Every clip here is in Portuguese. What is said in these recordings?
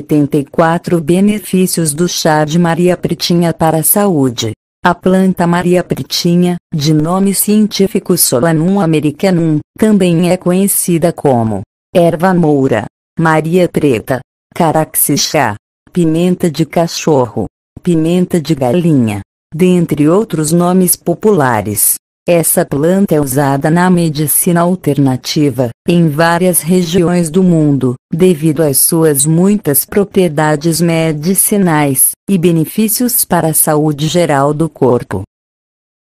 74 Benefícios do chá de Maria Pritinha para a saúde. A planta Maria Pritinha, de nome científico Solanum americanum, também é conhecida como erva moura, Maria preta, caraxixá, pimenta de cachorro, pimenta de galinha, dentre outros nomes populares. Essa planta é usada na medicina alternativa, em várias regiões do mundo, devido às suas muitas propriedades medicinais e benefícios para a saúde geral do corpo.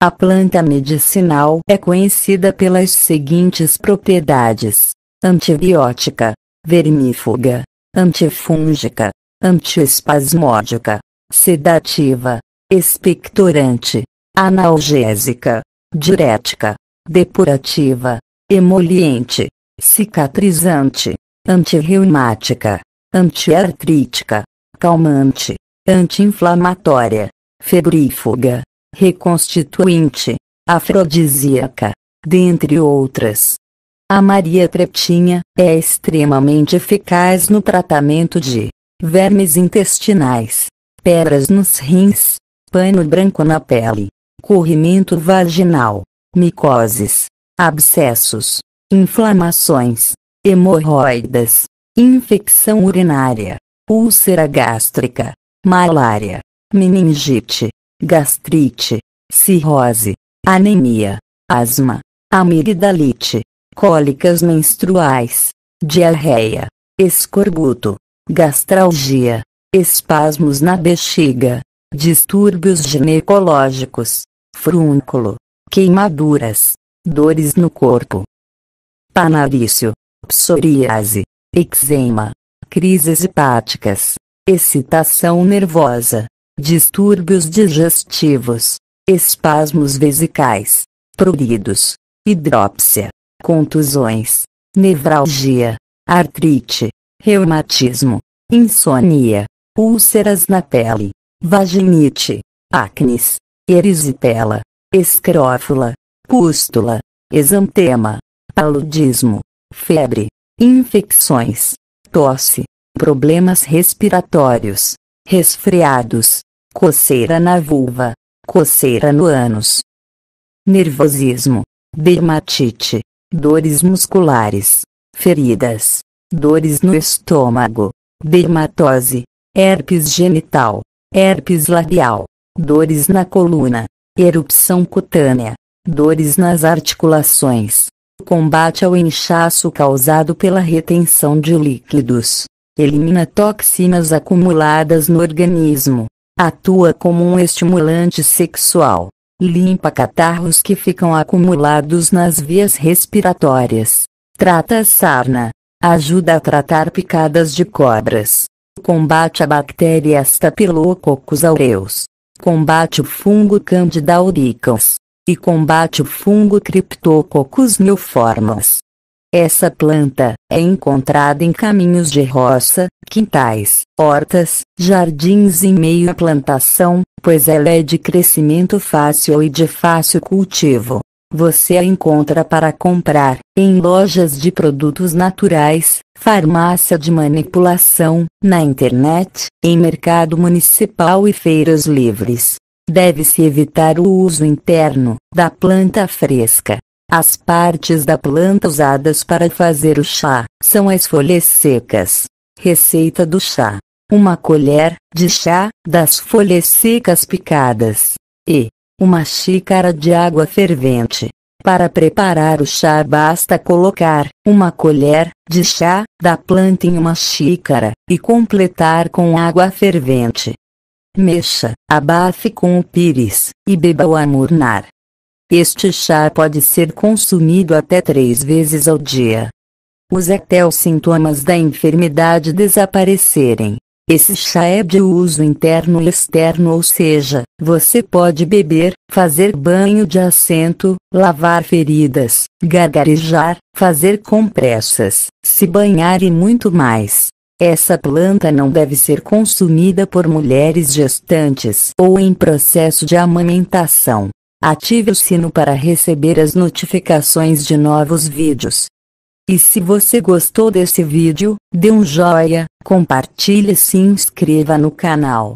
A planta medicinal é conhecida pelas seguintes propriedades: antibiótica, vermífuga, antifúngica, antiespasmódica, sedativa, expectorante, analgésica, diurética, depurativa, emoliente, cicatrizante, antirreumática, antiartrítica, calmante, anti-inflamatória, febrífuga, reconstituinte, afrodisíaca, dentre outras. A Maria treptinha é extremamente eficaz no tratamento de vermes intestinais, pedras nos rins, pano branco na pele, corrimento vaginal, micoses, abscessos, inflamações, hemorroidas, infecção urinária, úlcera gástrica, malária, meningite, gastrite, cirrose, anemia, asma, amigdalite, cólicas menstruais, diarreia, escorbuto, gastralgia, espasmos na bexiga, distúrbios ginecológicos, frúnculo, queimaduras, dores no corpo, panarício, psoríase, eczema, crises hepáticas, excitação nervosa, distúrbios digestivos, espasmos vesicais, pruridos, hidrópsia, contusões, nevralgia, artrite, reumatismo, insônia, úlceras na pele, vaginite, acnes, erisipela, escrófula, pústula, exantema, paludismo, febre, infecções, tosse, problemas respiratórios, resfriados, coceira na vulva, coceira no ânus, nervosismo, dermatite, dores musculares, feridas, dores no estômago, dermatose, herpes genital herpes labial, dores na coluna, erupção cutânea, dores nas articulações, combate ao inchaço causado pela retenção de líquidos, elimina toxinas acumuladas no organismo, atua como um estimulante sexual, limpa catarros que ficam acumulados nas vias respiratórias, trata a sarna, ajuda a tratar picadas de cobras Combate a bactéria Staphylococcus aureus. Combate o fungo Candida auricans. E combate o fungo Cryptococcus neoformas. Essa planta é encontrada em caminhos de roça, quintais, hortas, jardins e meio à plantação, pois ela é de crescimento fácil e de fácil cultivo. Você a encontra para comprar em lojas de produtos naturais, farmácia de manipulação, na internet, em mercado municipal e feiras livres. Deve-se evitar o uso interno da planta fresca. As partes da planta usadas para fazer o chá são as folhas secas. Receita do chá: uma colher de chá das folhas secas picadas e uma xícara de água fervente. Para preparar o chá basta colocar uma colher de chá da planta em uma xícara e completar com água fervente. Mexa, abafe com o pires e beba-o amurnar. Este chá pode ser consumido até três vezes ao dia. Use até os sintomas da enfermidade desaparecerem. Esse chá é de uso interno e externo, ou seja, você pode beber, fazer banho de assento, lavar feridas, gargarejar, fazer compressas, se banhar e muito mais. Essa planta não deve ser consumida por mulheres gestantes ou em processo de amamentação. Ative o sino para receber as notificações de novos vídeos. E se você gostou desse vídeo, dê um joia, compartilhe e se inscreva no canal.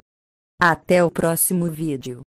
Até o próximo vídeo.